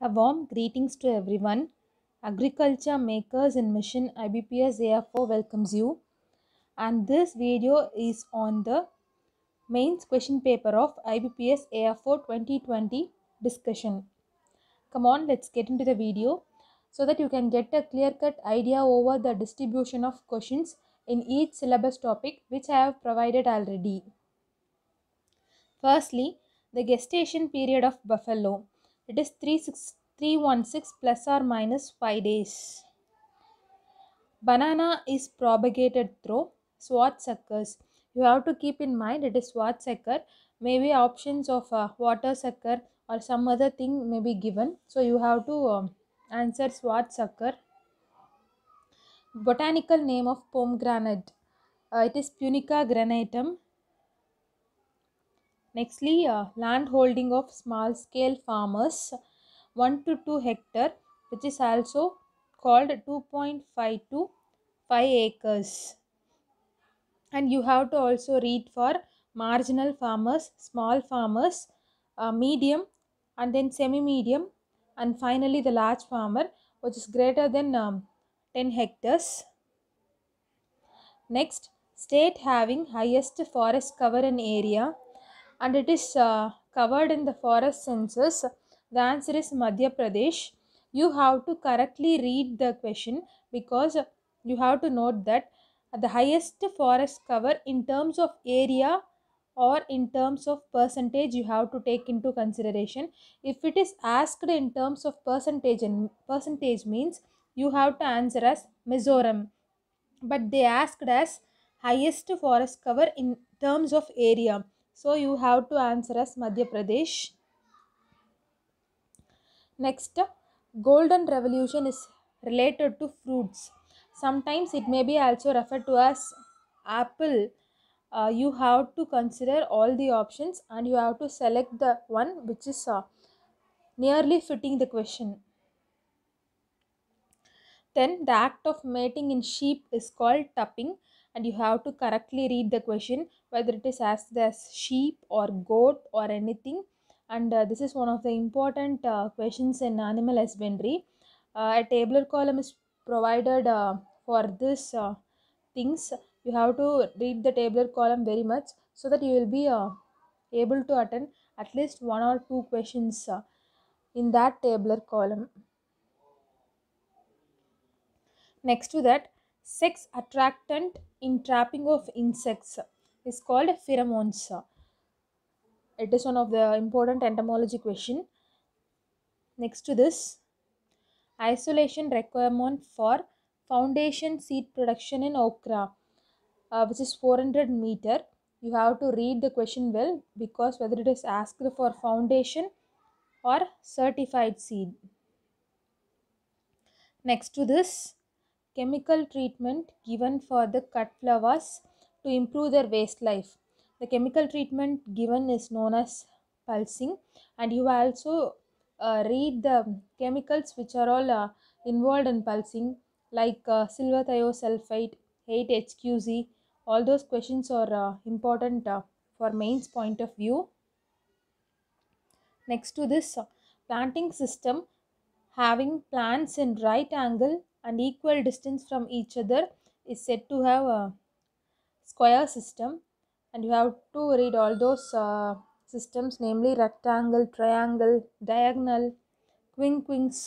A warm greetings to everyone. Agriculture Makers in Mission IBPS AFO welcomes you. And this video is on the mains question paper of IBPS AFO 2020 discussion. Come on, let's get into the video so that you can get a clear-cut idea over the distribution of questions in each syllabus topic which I have provided already. Firstly, the gestation period of buffalo it is 316 plus or minus 5 days. Banana is propagated through swat suckers. You have to keep in mind it is swat sucker. Maybe options of uh, water sucker or some other thing may be given. So you have to um, answer swat sucker. Botanical name of pomegranate. Uh, it is Punica granatum Nextly, uh, land holding of small scale farmers 1 to 2 hectare which is also called 2.5 to 5 acres. And you have to also read for marginal farmers, small farmers, uh, medium and then semi-medium and finally the large farmer which is greater than um, 10 hectares. Next, state having highest forest cover and area and it is uh, covered in the forest census, the answer is Madhya Pradesh. You have to correctly read the question because you have to note that the highest forest cover in terms of area or in terms of percentage you have to take into consideration if it is asked in terms of percentage and percentage means you have to answer as mizoram but they asked as highest forest cover in terms of area so you have to answer as Madhya Pradesh. Next, golden revolution is related to fruits. Sometimes it may be also referred to as apple. Uh, you have to consider all the options and you have to select the one which is uh, nearly fitting the question. Then the act of mating in sheep is called tupping and you have to correctly read the question whether it is asked as sheep or goat or anything and uh, this is one of the important uh, questions in animal husbandry uh, a tabular column is provided uh, for this uh, things you have to read the tabular column very much so that you will be uh, able to attend at least one or two questions in that tabular column next to that sex attractant in trapping of insects is called pheromones. It is one of the important entomology question. Next to this, isolation requirement for foundation seed production in okra, uh, which is 400 meter. You have to read the question well because whether it is asked for foundation or certified seed. Next to this, chemical treatment given for the cut flowers to improve their waste life. The chemical treatment given is known as pulsing and you also uh, read the chemicals which are all uh, involved in pulsing like uh, silver thiosulfate, 8-HQZ. All those questions are uh, important uh, for mains point of view. Next to this, uh, planting system having plants in right angle and equal distance from each other is said to have a square system and you have to read all those uh, systems namely rectangle triangle diagonal quinquins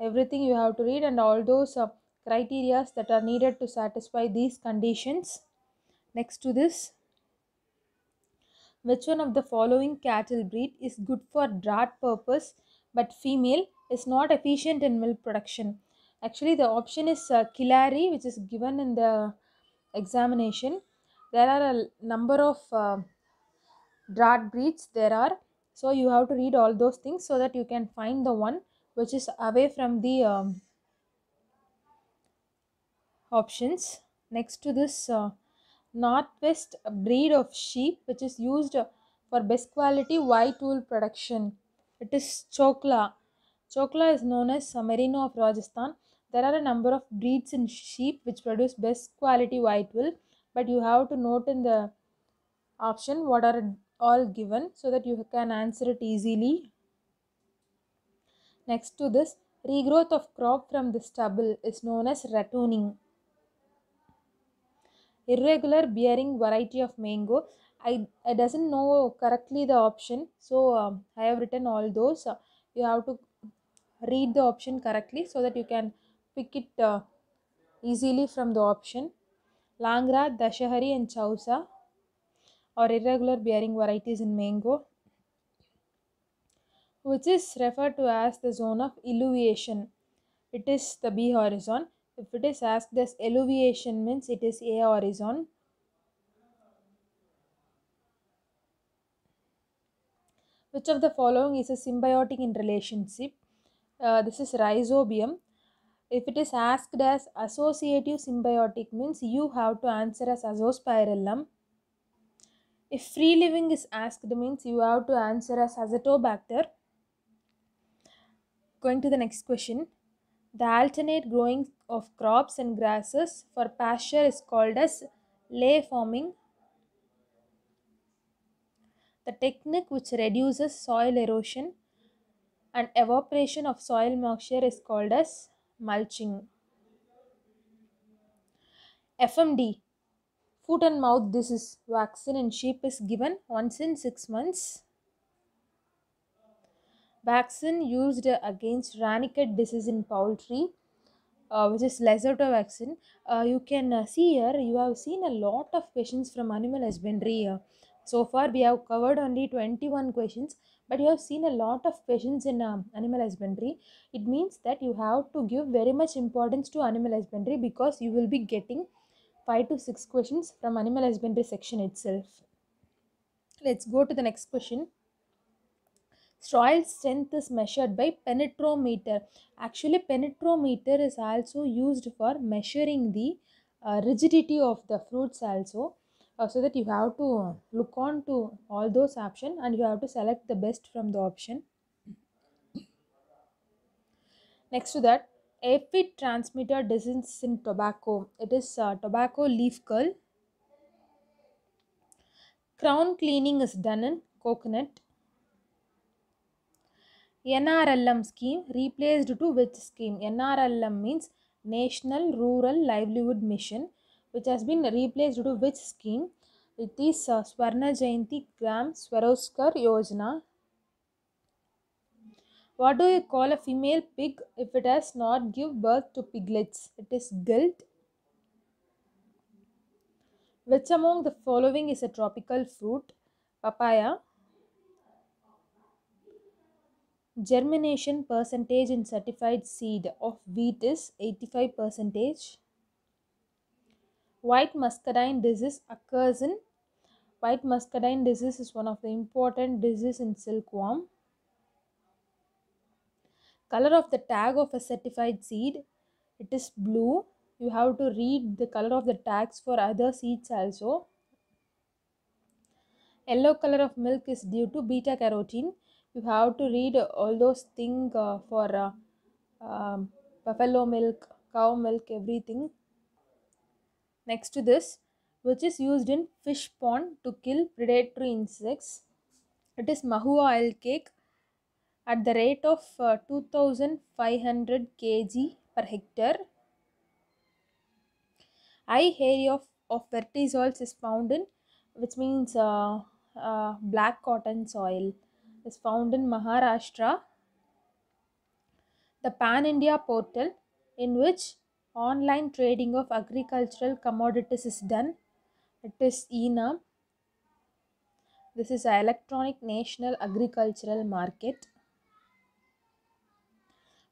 everything you have to read and all those uh, criteria that are needed to satisfy these conditions next to this which one of the following cattle breed is good for draught purpose but female is not efficient in milk production Actually, the option is uh, Kilari, which is given in the examination. There are a number of uh, breeds there are. So you have to read all those things so that you can find the one which is away from the um, options. Next to this uh, northwest breed of sheep which is used for best quality white wool production. It is Chokla. Chokla is known as Merino of Rajasthan. There are a number of breeds in sheep which produce best quality white wool, but you have to note in the option what are all given so that you can answer it easily. Next to this, regrowth of crop from the stubble is known as ratooning. Irregular bearing variety of mango. I, I doesn't know correctly the option, so um, I have written all those. You have to read the option correctly so that you can pick it uh, easily from the option. Langra, Dashahari and Chausa or irregular bearing varieties in mango which is referred to as the zone of alluviation. It is the B horizon. If it is asked as alluviation means it is A horizon. Which of the following is a symbiotic in relationship? Uh, this is rhizobium if it is asked as associative symbiotic means you have to answer as azospirillum if free living is asked means you have to answer as azotobacter going to the next question the alternate growing of crops and grasses for pasture is called as lay farming the technique which reduces soil erosion and evaporation of soil moisture is called as mulching. FMD foot and mouth disease vaccine in sheep is given once in 6 months. Vaccine used against raniket disease in poultry uh, which is to vaccine. Uh, you can uh, see here, you have seen a lot of questions from animal husbandry. so far, we have covered only 21 questions, but you have seen a lot of questions in um, animal husbandry it means that you have to give very much importance to animal husbandry because you will be getting 5 to 6 questions from animal husbandry section itself let's go to the next question soil strength is measured by penetrometer actually penetrometer is also used for measuring the uh, rigidity of the fruits also uh, so that you have to look on to all those options and you have to select the best from the option next to that aphid transmitter disease in tobacco it is uh, tobacco leaf curl crown cleaning is done in coconut NRLM scheme replaced to which scheme? NRLM means National Rural Livelihood Mission which has been replaced to which scheme? It is uh, Swarna Jayanti Gram Swarovskar Yojana. What do you call a female pig if it has not give birth to piglets? It is gilt. Which among the following is a tropical fruit? Papaya. Germination percentage in certified seed of wheat is 85 percentage. White muscadine disease occurs in white muscadine disease is one of the important disease in silkworm. Color of the tag of a certified seed, it is blue. You have to read the color of the tags for other seeds also. Yellow color of milk is due to beta carotene. You have to read all those things uh, for uh, um, buffalo milk, cow milk, everything. Next to this, which is used in fish pond to kill predatory insects. It is Mahua oil cake at the rate of uh, 2500 kg per hectare. Eye hear of, of vertisols is found in, which means uh, uh, black cotton soil, is found in Maharashtra. The Pan India portal, in which online trading of agricultural commodities is done. It is ENAM. This is Electronic National Agricultural Market.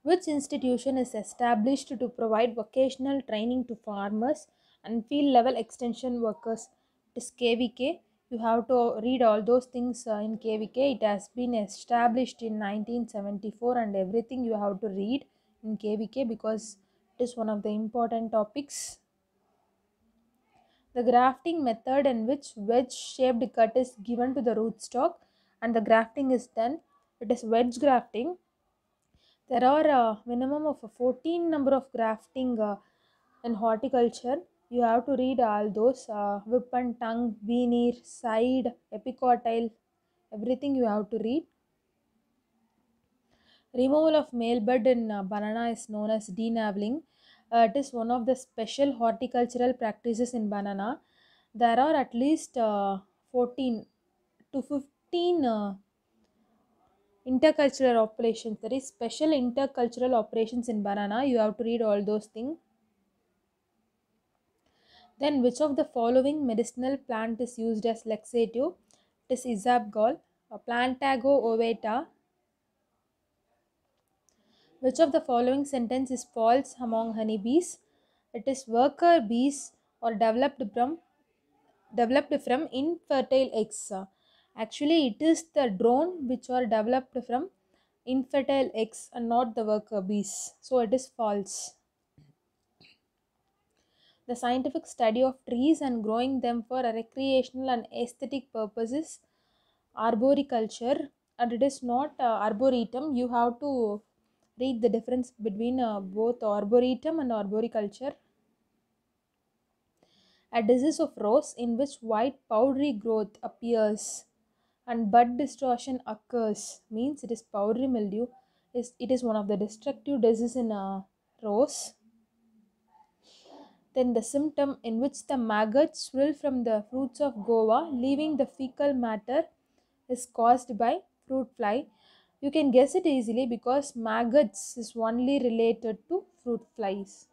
Which institution is established to provide vocational training to farmers and field level extension workers? It is KVK. You have to read all those things uh, in KVK. It has been established in 1974 and everything you have to read in KVK because is one of the important topics. The grafting method in which wedge shaped cut is given to the rootstock and the grafting is done. It is wedge grafting. There are a minimum of a 14 number of grafting uh, in horticulture. You have to read all those uh, whip and tongue, veneer, side, epicotyl. everything you have to read. Removal of male bud in uh, banana is known as denaveling. Uh, it is one of the special horticultural practices in banana. There are at least uh, 14 to 15 uh, intercultural operations, there is special intercultural operations in banana. You have to read all those things. Then, which of the following medicinal plant is used as laxative? It is isabgol, uh, plantago ovata, which of the following sentence is false among honeybees? It is worker bees or developed from developed from infertile eggs. Actually, it is the drone which are developed from infertile eggs and not the worker bees. So it is false. The scientific study of trees and growing them for recreational and aesthetic purposes, arboriculture, and it is not uh, arboretum. You have to Read the difference between uh, both arboretum and arboriculture. A disease of rose in which white powdery growth appears and bud distortion occurs means it is powdery mildew. Is it is one of the destructive diseases in a uh, rose. Then the symptom in which the maggots swirl from the fruits of guava, leaving the fecal matter, is caused by fruit fly you can guess it easily because maggots is only related to fruit flies.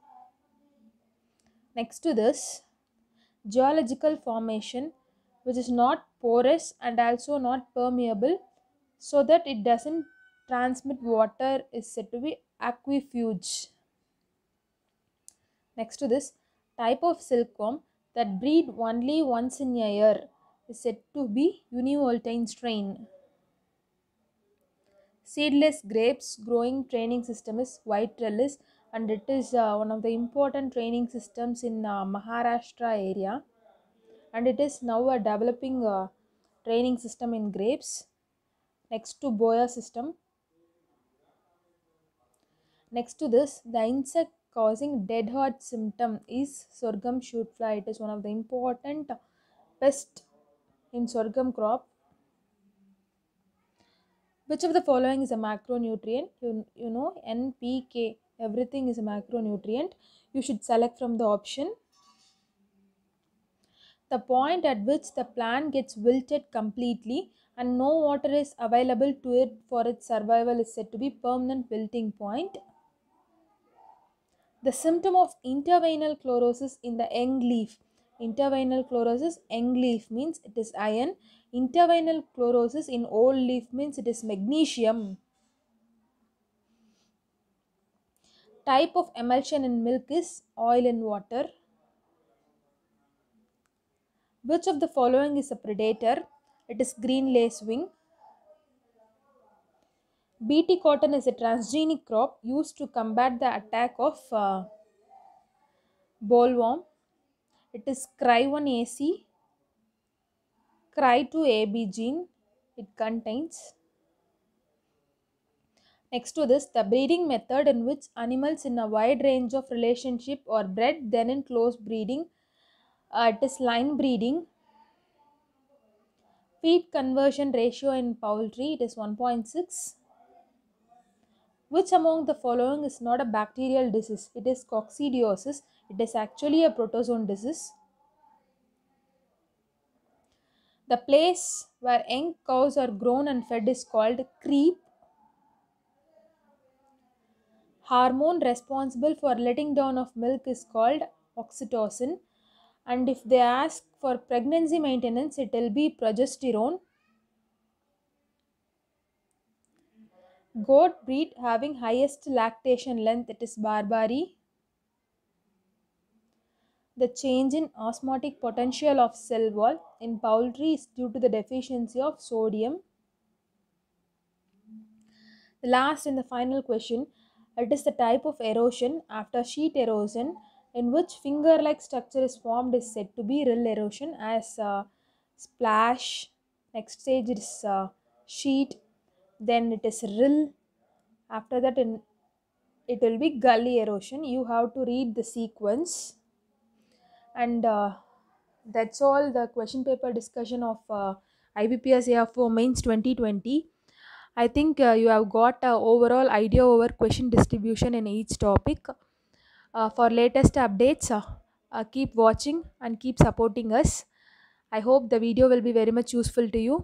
Next to this, geological formation which is not porous and also not permeable so that it doesn't transmit water is said to be aquifuge. Next to this, type of silkworm that breed only once in a year is said to be univoltine strain seedless grapes growing training system is white trellis and it is uh, one of the important training systems in uh, Maharashtra area and it is now a developing uh, training system in grapes next to boya system next to this the insect causing dead heart symptom is sorghum shoot fly it is one of the important pest in sorghum crop which of the following is a macronutrient? You, you know, N, P, K, everything is a macronutrient. You should select from the option. The point at which the plant gets wilted completely and no water is available to it for its survival is said to be permanent wilting point. The symptom of interveinal chlorosis in the young leaf Intervinal chlorosis, young leaf means it is iron. Intervinal chlorosis in old leaf means it is magnesium. Type of emulsion in milk is oil and water. Which of the following is a predator? It is green lacewing. BT cotton is a transgenic crop used to combat the attack of uh, bollworm. It is CRY1AC, CRY2AB gene. It contains. Next to this, the breeding method in which animals in a wide range of relationship are bred, then in close breeding. Uh, it is line breeding. Feed conversion ratio in poultry, it is 1.6. Which among the following is not a bacterial disease? It is coccidiosis. It is actually a protozoan disease. The place where young cows are grown and fed is called creep. Hormone responsible for letting down of milk is called oxytocin. And if they ask for pregnancy maintenance, it will be progesterone. goat breed having highest lactation length it is barbari the change in osmotic potential of cell wall in poultry is due to the deficiency of sodium the last and the final question it is the type of erosion after sheet erosion in which finger like structure is formed is said to be rill erosion as uh, splash next stage is uh, sheet then it is rill after that in, it will be gully erosion you have to read the sequence and uh, that's all the question paper discussion of uh, ibps AFO mains 2020 i think uh, you have got uh, overall idea over question distribution in each topic uh, for latest updates uh, uh, keep watching and keep supporting us i hope the video will be very much useful to you